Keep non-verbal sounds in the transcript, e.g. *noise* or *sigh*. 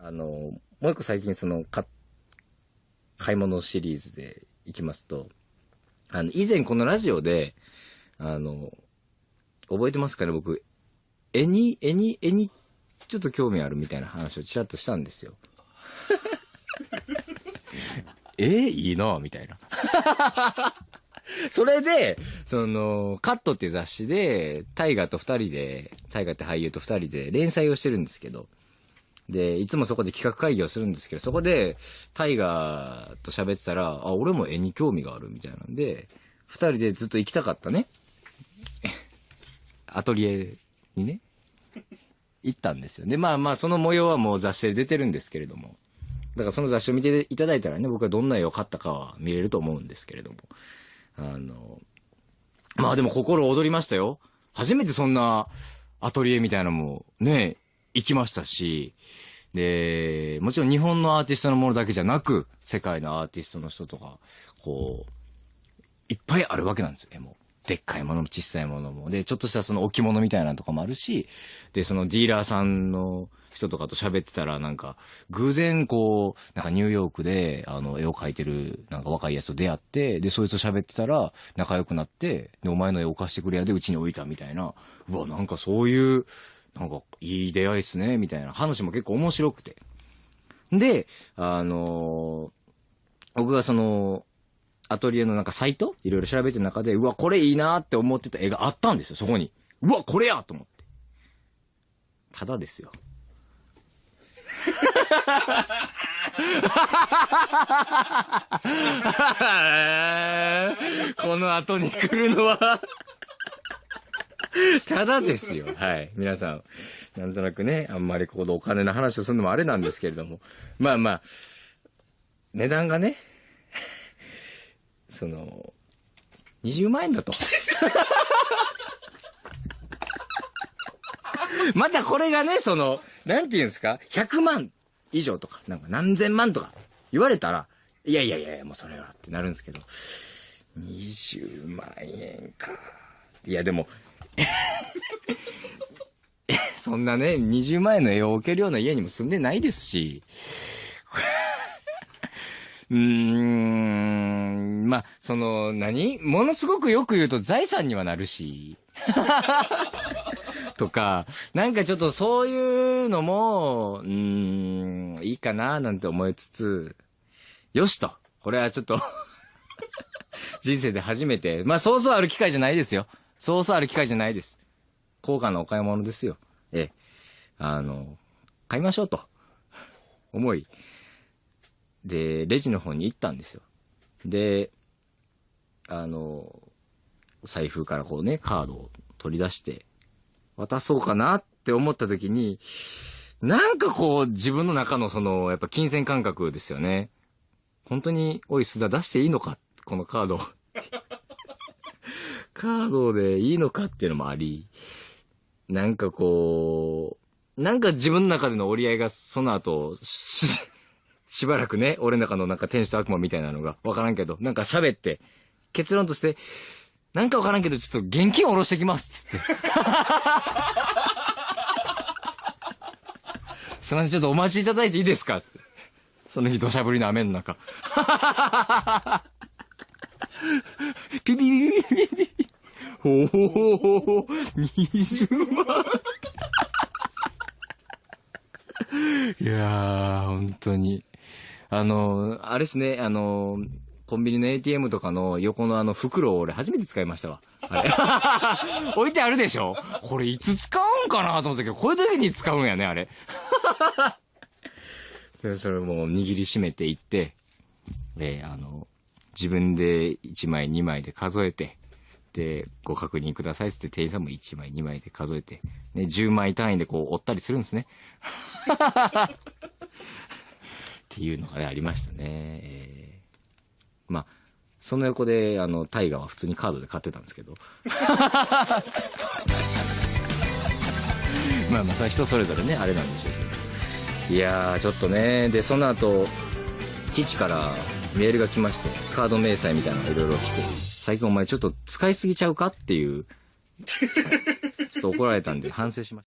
あの、もう一個最近その、か、買い物シリーズでいきますと、あの、以前このラジオで、あの、覚えてますかね僕、絵に、絵に、絵に、ちょっと興味あるみたいな話をちらっとしたんですよ。*laughs* えー、いいなみたいな。*laughs* それで、その、カットっていう雑誌で、タイガーと二人で、タイガーって俳優と二人で連載をしてるんですけど、で、いつもそこで企画会議をするんですけど、そこで、タイガーと喋ってたら、あ、俺も絵に興味があるみたいなんで、二人でずっと行きたかったね。*laughs* アトリエにね、行ったんですよ。で、まあまあ、その模様はもう雑誌で出てるんですけれども。だからその雑誌を見ていただいたらね、僕はどんな絵を買ったかは見れると思うんですけれども。あの、まあでも心躍りましたよ。初めてそんなアトリエみたいなのも、ね行きましたし、で、もちろん日本のアーティストのものだけじゃなく、世界のアーティストの人とか、こう、いっぱいあるわけなんですよ絵もでっかいものも小さいものも。で、ちょっとしたその置物みたいなのとかもあるし、で、そのディーラーさんの人とかと喋ってたら、なんか、偶然こう、なんかニューヨークで、あの、絵を描いてる、なんか若いやつと出会って、で、そいつと喋ってたら、仲良くなって、で、お前の絵を貸してくれやで、うちに置いたみたいな。うわ、なんかそういう、なんか、いい出会いですね、みたいな話も結構面白くて。で、あのー、僕がその、アトリエのなんかサイトいろいろ調べてる中で、うわ、これいいなって思ってた絵があったんですよ、そこに。うわ、これやと思って。ただですよ。*laughs* この後に来るのは *laughs* ただですよ。はい。皆さん、なんとなくね、あんまりここでお金の話をするのもあれなんですけれども。まあまあ、値段がね、その、20万円だと。*laughs* またこれがね、その、なんて言うんですか、100万以上とか、なんか何千万とか言われたら、いやいやいや、もうそれはってなるんですけど、20万円か。いやでも、*laughs* そんなね、20万円の絵を置けるような家にも住んでないですし。*laughs* うーん、まあ、その、何ものすごくよく言うと財産にはなるし。*laughs* とか、なんかちょっとそういうのも、うーん、いいかななんて思いつつ、よしと。これはちょっと人生で初めて。まあ、そうそうある機会じゃないですよ。そうそうある機会じゃないです。高価なお買い物ですよ。ええ。あの、買いましょうと。思い。で、レジの方に行ったんですよ。で、あの、財布からこうね、カードを取り出して、渡そうかなって思った時に、なんかこう、自分の中のその、やっぱ金銭感覚ですよね。本当に、おい、須田出していいのかこのカード。カードでいいのかっていうのもあり、なんかこう、なんか自分の中での折り合いがその後、し、*laughs* しばらくね、俺の中のなんか天使と悪魔みたいなのがわからんけど、なんか喋って、結論として、なんかわからんけど、ちょっと現金を下ろしてきますっつって。すみません、ちょっとお待ちいただいていいですかその日、土砂降りの雨の中。*laughs* ピピピピピピおお、20万いやー、本当に。あの、あれですね、あの、コンビニの ATM とかの横のあの袋を俺初めて使いましたわ。あれ。*laughs* 置いてあるでしょこれいつ使うんかなと思ったけど、こういう時に使うんやね、あれ。*laughs* それも握りしめていって、えー、あの、自分で1枚2枚で数えて、で、ご確認くださいって店員さんも1枚2枚で数えて、ね、10枚単位でこう折ったりするんですね。*laughs* っていうのが、ね、ありましたね。えー、まあ、その横で、あの、タイガーは普通にカードで買ってたんですけど。*laughs* まあまあ、人それぞれね、あれなんでしょうけど。いやー、ちょっとね、で、その後、父からメールが来まして、カード明細みたいなのがいろいろ来て、最近お前ちょっと使いすぎちゃうかっていう、ちょっと怒られたんで反省しました。